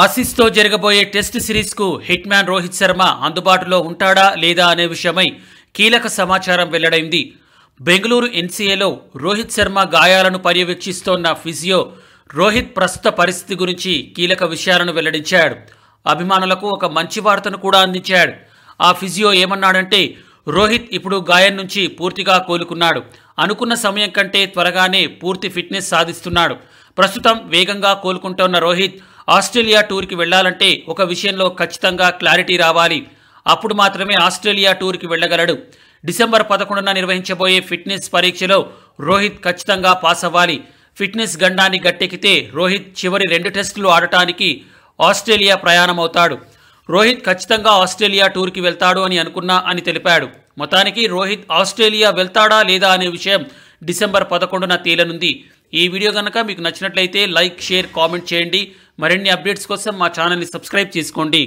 ఆసీస్తో జరగబోయే టెస్ట్ సిరీస్కు hitman Rohit Sharma అందుబాటులో ఉంటాడా లేదా అనే విషయమై కీలక సమాచారం వెల్లడైంది బెంగళూరు ఎన్సీఏలో రోహిత్ శర్మ గాయాలను పర్యవేక్షిస్తోన్న ఫిజియో రోహిత్ ప్రస్తుత పరిస్థితి గురించి కీలక విషయాలను వెల్లడించాడు అభిమానులకు ఒక మంచి వార్తను కూడా అందించాడు ఆ ఫిజియో ఏమన్నాడంటే రోహిత్ ఇప్పుడు గాయం నుంచి పూర్తిగా కోలుకున్నాడు అనుకున్న సమయం కంటే త్వరగానే పూర్తి ఫిట్నెస్ సాధిస్తున్నాడు ప్రస్తుతం వేగంగా కోలుకుంటున్న రోహిత్ ఆస్ట్రేలియా టూర్కి వెళ్లాలంటే ఒక విషయంలో ఖచ్చితంగా క్లారిటీ రావాలి అప్పుడు మాత్రమే ఆస్ట్రేలియా టూర్కి వెళ్ళగలడు డిసెంబర్ పదకొండున నిర్వహించబోయే ఫిట్నెస్ పరీక్షలో రోహిత్ ఖచ్చితంగా పాస్ అవ్వాలి ఫిట్నెస్ గండాన్ని గట్టెక్కితే రోహిత్ చివరి రెండు టెస్టులు ఆడటానికి ఆస్ట్రేలియా ప్రయాణమవుతాడు రోహిత్ ఖచ్చితంగా ఆస్ట్రేలియా టూర్కి వెళ్తాడు అని అనుకున్నా అని తెలిపాడు మొత్తానికి రోహిత్ ఆస్ట్రేలియా వెళ్తాడా లేదా అనే విషయం డిసెంబర్ పదకొండున తేలనుంది ఈ వీడియో కనుక మీకు నచ్చినట్లయితే లైక్ షేర్ కామెంట్ చేయండి మరిన్ని అప్డేట్స్ కోసం మా ఛానల్ని సబ్స్క్రైబ్ చేసుకోండి